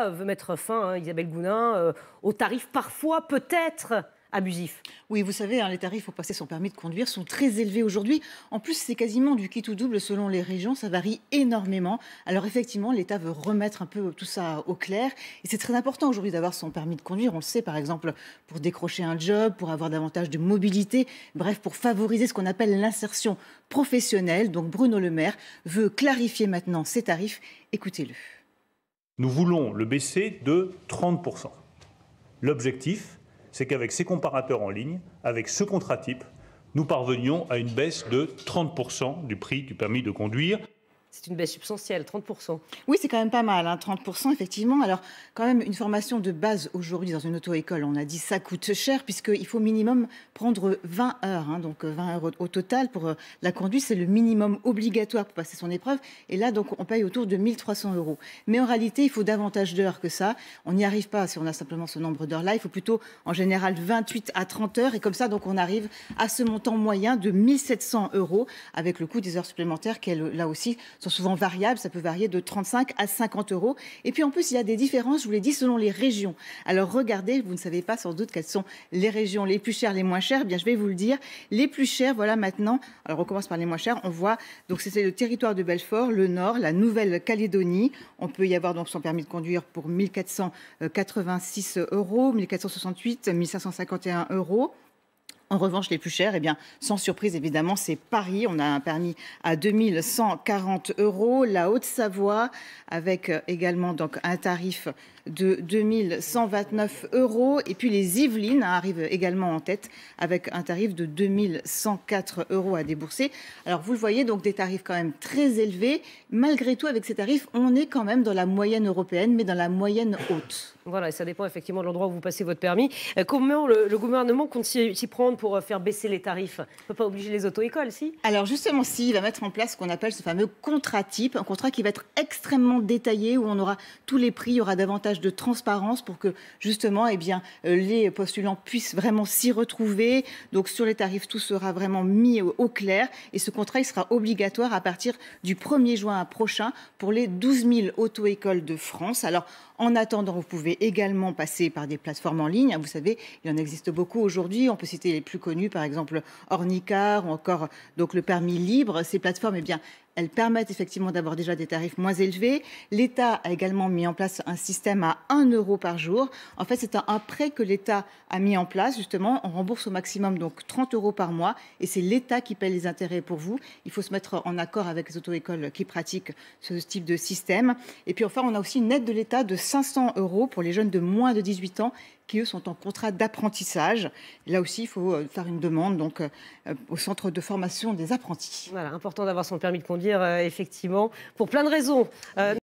Euh, veut mettre fin, hein, Isabelle Gounin, euh, aux tarifs parfois peut-être abusifs. Oui, vous savez, hein, les tarifs pour passer son permis de conduire sont très élevés aujourd'hui. En plus, c'est quasiment du kit ou double selon les régions, ça varie énormément. Alors effectivement, l'État veut remettre un peu tout ça au clair. Et c'est très important aujourd'hui d'avoir son permis de conduire, on le sait par exemple, pour décrocher un job, pour avoir davantage de mobilité, bref, pour favoriser ce qu'on appelle l'insertion professionnelle. Donc Bruno Le Maire veut clarifier maintenant ses tarifs. Écoutez-le. Nous voulons le baisser de 30%. L'objectif, c'est qu'avec ces comparateurs en ligne, avec ce contrat type, nous parvenions à une baisse de 30% du prix du permis de conduire c'est une baisse substantielle, 30%. Oui, c'est quand même pas mal, 30% hein, effectivement. Alors, quand même, une formation de base aujourd'hui dans une auto-école, on a dit ça coûte cher, puisqu'il faut minimum prendre 20 heures, hein. donc 20 euh, heures au, total pour euh, la conduite, c'est le minimum obligatoire pour passer son épreuve. Et là, donc, on paye autour de 1300 euros. Mais en réalité, il faut davantage d'heures que ça. On n'y arrive pas si on a simplement ce nombre d'heures là. Il faut plutôt, en général, 28 à 30 heures. Et comme ça, donc, on arrive à ce montant moyen de 1700 euros avec le coût des heures supplémentaires qui est là aussi sont souvent variables, ça peut varier de 35 à 50 euros. Et puis en plus, il y a des différences, je vous l'ai dit, selon les régions. Alors regardez, vous ne savez pas sans doute quelles sont les régions les plus chères, les moins chères. Eh bien, je vais vous le dire. Les plus chères, voilà maintenant. Alors on commence par les moins chères. On voit, donc c'était le territoire de Belfort, le Nord, la Nouvelle-Calédonie. On peut y avoir donc son permis de conduire pour 1486 euros, 1468, 1551 euros. En revanche, les plus chers, eh bien, sans surprise, évidemment, c'est Paris. On a un permis à 2140 euros. La Haute-Savoie, avec euh, également donc, un tarif de 2129 euros. Et puis les Yvelines hein, arrivent également en tête, avec un tarif de 2104 euros à débourser. Alors, vous le voyez, donc des tarifs quand même très élevés. Malgré tout, avec ces tarifs, on est quand même dans la moyenne européenne, mais dans la moyenne haute. Voilà, et ça dépend effectivement de l'endroit où vous passez votre permis. Euh, comment le, gouvernement compte s'y prendre pour euh, faire baisser les tarifs On ne peut pas obliger les auto-écoles, si Alors justement, si, il va mettre en place ce qu'on appelle ce fameux contrat type, un contrat qui va être extrêmement détaillé, où on aura tous les prix, il y aura davantage de transparence pour que justement eh bien, euh, les postulants puissent vraiment s'y retrouver. Donc sur les tarifs, tout sera vraiment mis au, au clair, et ce contrat, il sera obligatoire à partir du 1er juin prochain pour les 12 000 auto-écoles de France. Alors en attendant, vous pouvez également passer par des plateformes en ligne. Vous savez, il en existe beaucoup aujourd'hui. On peut citer les plus connues, par exemple Hornicar ou encore donc le permis libre. Ces plateformes, eh bien, elles permettent effectivement d'avoir déjà des tarifs moins élevés. L'État a également mis en place un système à 1 euro par jour. En fait, c'est un prêt que l'État a mis en place. Justement, on rembourse au maximum donc 30 euros par mois et c'est l'État qui paye les intérêts pour vous. Il faut se mettre en accord avec les auto-écoles qui pratiquent ce type de système. Et puis enfin, on a aussi une aide de l'État de 500 euros pour les jeunes de moins de 18 ans qui, eux, sont en contrat d'apprentissage. Là aussi, il faut euh, faire une demande donc, euh, euh, au centre de formation des apprentis. Voilà, important d'avoir son permis de conduire euh, effectivement pour plein de raisons. Euh,